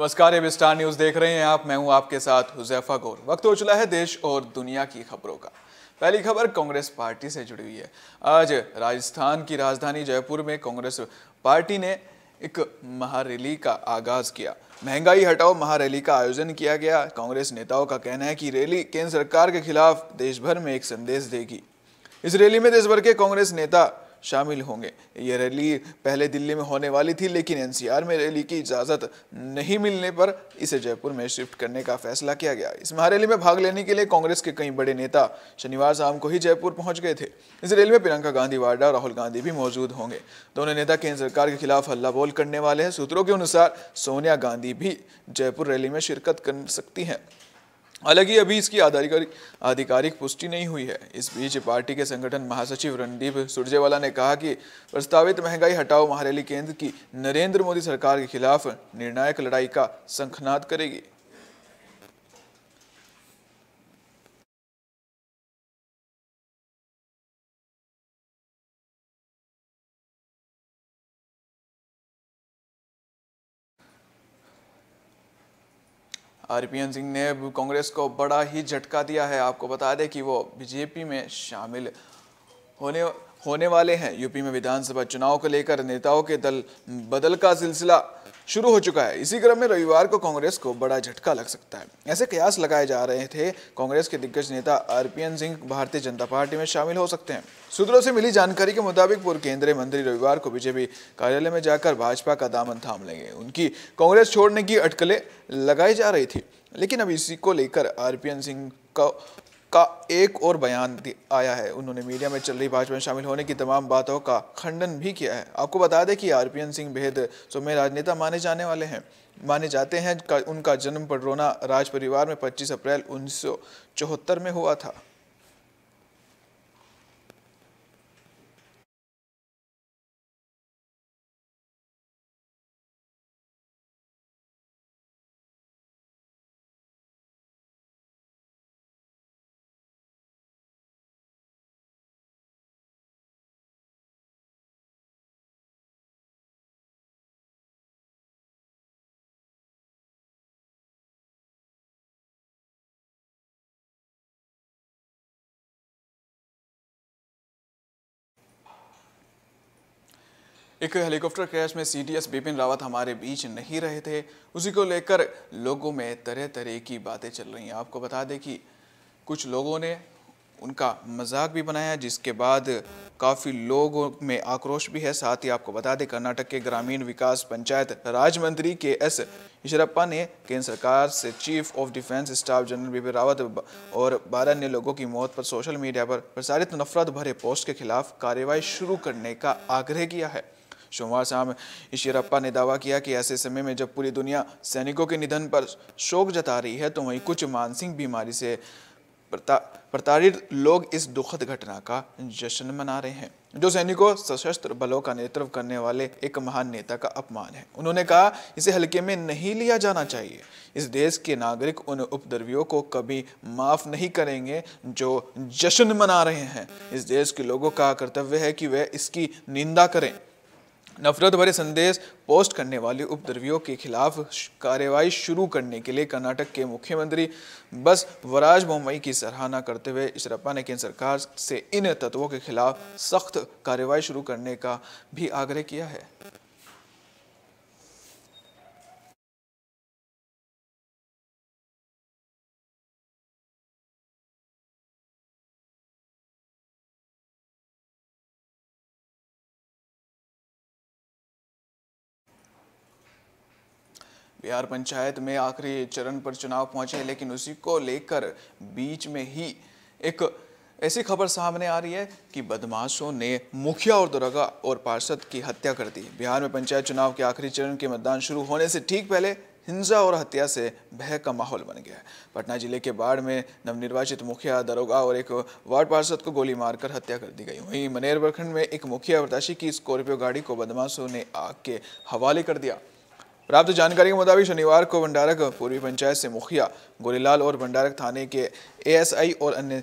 नमस्कार AB star news देख रहे हैं आप मैं हूं आपके साथ हुजैफा गौर वक्त हो चला है देश और दुनिया की खबरों का पहली खबर कांग्रेस पार्टी से जुड़ी हुई है आज राजस्थान की राजधानी जयपुर में कांग्रेस पार्टी ने एक महारैली का आगाज किया महंगाई हटाओ महारैली का आयोजन किया गया कांग्रेस नेताओं का कहना है कि रैली केंद्र सरकार के खिलाफ देश भर में एक संदेश देगी इस रैली में देश भर के कांग्रेस नेता शामिल होंगे ये रैली पहले दिल्ली में होने वाली थी लेकिन एनसीआर में रैली की इजाज़त नहीं मिलने पर इसे जयपुर में शिफ्ट करने का फैसला किया गया इस महारैली में भाग लेने के लिए कांग्रेस के कई बड़े नेता शनिवार शाम को ही जयपुर पहुंच गए थे इस रैली में प्रियंका गांधी वाड्रा और राहुल गांधी भी मौजूद होंगे दोनों नेता केंद्र सरकार के खिलाफ हल्ला बोल करने वाले हैं सूत्रों के अनुसार सोनिया गांधी भी जयपुर रैली में शिरकत कर सकती हैं हालांकि अभी इसकी आधिकारिक आधिकारिक पुष्टि नहीं हुई है इस बीच पार्टी के संगठन महासचिव रणदीप सुरजेवाला ने कहा कि प्रस्तावित महंगाई हटाओ महारैली केंद्र की नरेंद्र मोदी सरकार के खिलाफ निर्णायक लड़ाई का संखनाद करेगी एन सिंह ने कांग्रेस को बड़ा ही झटका दिया है आपको बता दें कि वो बीजेपी में शामिल होने होने वाले हैं यूपी में विधानसभा चुनाव को लेकर नेताओं के दल बदल का सिलसिला शुरू हो चुका है इसी क्रम में रविवार को कांग्रेस को बड़ा झटका लग सकता है ऐसे कयास लगाए जा रहे थे कांग्रेस के दिग्गज नेता आरपीएन सिंह भारतीय जनता पार्टी में शामिल हो सकते हैं सूत्रों से मिली जानकारी के मुताबिक पूर्व केंद्रीय मंत्री रविवार को बीजेपी कार्यालय में जाकर भाजपा का दामन थाम लेंगे उनकी कांग्रेस छोड़ने की अटकलें लगाई जा रही थी लेकिन अब इसी को लेकर आरपीएन सिंह का का एक और बयान आया है उन्होंने मीडिया में चल रही भाजपा में शामिल होने की तमाम बातों का खंडन भी किया है आपको बता दें कि आरपीएन सिंह भेद सुमेर राजनेता माने जाने वाले हैं माने जाते हैं उनका जन्म पडरोना राज परिवार में 25 अप्रैल उन्नीस में हुआ था एक हेलीकॉप्टर क्रैश में सीडीएस बिपिन रावत हमारे बीच नहीं रहे थे उसी को लेकर लोगों में तरह तरह की बातें चल रही हैं आपको बता दें कि कुछ लोगों ने उनका मजाक भी बनाया जिसके बाद काफ़ी लोगों में आक्रोश भी है साथ ही आपको बता दें कर्नाटक के ग्रामीण विकास पंचायत राज्य मंत्री के एस यशरप्पा ने केंद्र सरकार से chief of defence staff general Bipin Rawat और बारह अन्य लोगों की मौत पर सोशल मीडिया पर प्रसारित नफरत भरे पोस्ट के खिलाफ कार्रवाई शुरू करने का आग्रह किया है सोमवार शाम येशरप्पा ने दावा किया कि ऐसे समय में जब पूरी दुनिया सैनिकों के निधन पर शोक जता रही है तो वहीं कुछ मानसिक बीमारी से प्रताड़ित लोग इस दुखद घटना का जश्न मना रहे हैं जो सैनिकों सशस्त्र बलों का नेतृत्व करने वाले एक महान नेता का अपमान है उन्होंने कहा इसे हल्के में नहीं लिया जाना चाहिए इस देश के नागरिक उन उपद्रवियों को कभी माफ नहीं करेंगे जो जश्न मना रहे हैं इस देश के लोगों का कर्तव्य है कि वह इसकी निंदा करें नफरत भरे संदेश पोस्ट करने वाले उपद्रवियों के खिलाफ कार्रवाई शुरू करने के लिए कर्नाटक के मुख्यमंत्री बस वराज बोमई की सराहना करते हुए इसरप्पा ने केंद्र सरकार से इन तत्वों के खिलाफ सख्त कार्रवाई शुरू करने का भी आग्रह किया है बिहार पंचायत में आखिरी चरण पर चुनाव पहुंचे लेकिन उसी को लेकर बीच में ही एक ऐसी खबर सामने आ रही है कि बदमाशों ने मुखिया और दरोगा और पार्षद की हत्या कर दी बिहार में पंचायत चुनाव के आखिरी चरण के मतदान शुरू होने से ठीक पहले हिंसा और हत्या से भय का माहौल बन गया है पटना जिले के बाढ़ में नवनिर्वाचित मुखिया दरोगा और एक वार्ड पार्षद को गोली मारकर हत्या कर दी गई वहीं मनेर प्रखंड में एक मुखिया प्रत्याशी की स्कॉर्पियो गाड़ी को बदमाशों ने आग के हवाले कर दिया प्राप्त जानकारी के मुताबिक शनिवार को भंडारक पूर्वी पंचायत से मुखिया गोलीलाल और भंडारक थाने के एएसआई और अन्य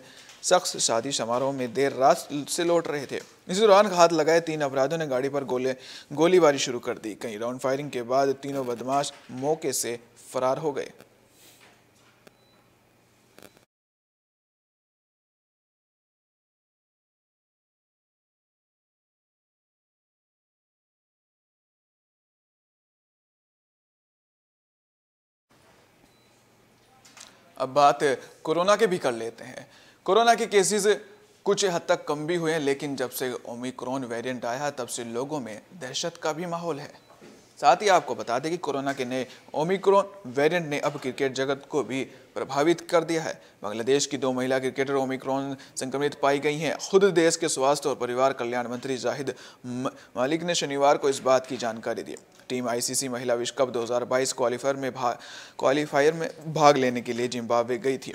शख्स शादी समारोह में देर रात से लौट रहे थे इसी दौरान हाथ लगाए तीन अपराधियों ने गाड़ी पर गोले गोलीबारी शुरू कर दी कई राउंड फायरिंग के बाद तीनों बदमाश मौके से फरार हो गए अब बात कोरोना के भी कर लेते हैं कोरोना के केसेस कुछ हद तक कम भी हुए हैं लेकिन जब से ओमिक्रॉन वेरिएंट आया तब से लोगों में दहशत का भी माहौल है साथ ही आपको बता दें कि कोरोना के नए ओमिक्रॉन वेरिएंट ने अब क्रिकेट जगत को भी प्रभावित कर दिया है बांग्लादेश की दो महिला क्रिकेटर ओमिक्रॉन संक्रमित पाई गई हैं खुद देश के स्वास्थ्य और परिवार कल्याण मंत्री जाहिद मालिक ने शनिवार को इस बात की जानकारी दी टीम आईसीसी महिला विश्व कप 2022 क्वालिफायर में भाग क्वालिफायर में भाग लेने के लिए जिम्बाब्वे गई थी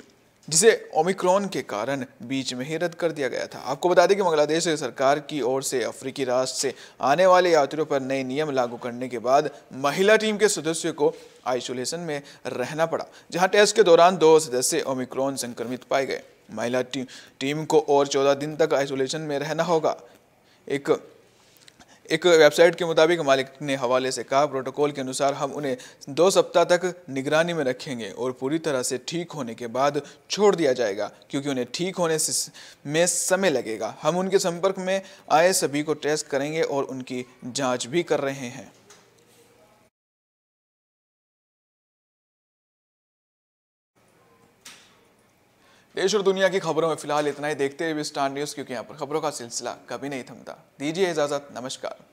जिसे ओमिक्रॉन के कारण बीच में ही रद्द कर दिया गया था आपको बता दें कि बांग्लादेश सरकार की ओर से अफ्रीकी राष्ट्र से आने वाले यात्रियों पर नए नियम लागू करने के बाद महिला टीम के सदस्य को आइसोलेशन में रहना पड़ा जहां टेस्ट के दौरान दो सदस्य ओमिक्रॉन संक्रमित पाए गए महिला टीम टीम को और चौदह दिन तक आइसोलेशन में रहना होगा एक एक वेबसाइट के मुताबिक मालिक ने हवाले से कहा प्रोटोकॉल के अनुसार हम उन्हें दो सप्ताह तक निगरानी में रखेंगे और पूरी तरह से ठीक होने के बाद छोड़ दिया जाएगा क्योंकि उन्हें ठीक होने में समय लगेगा हम उनके संपर्क में आए सभी को टेस्ट करेंगे और उनकी जाँच भी कर रहे हैं देश और दुनिया की खबरों में फिलहाल इतना ही देखते हुए स्टार न्यूज क्योंकि यहाँ पर खबरों का सिलसिला कभी नहीं थमता दीजिए इजाजत नमस्कार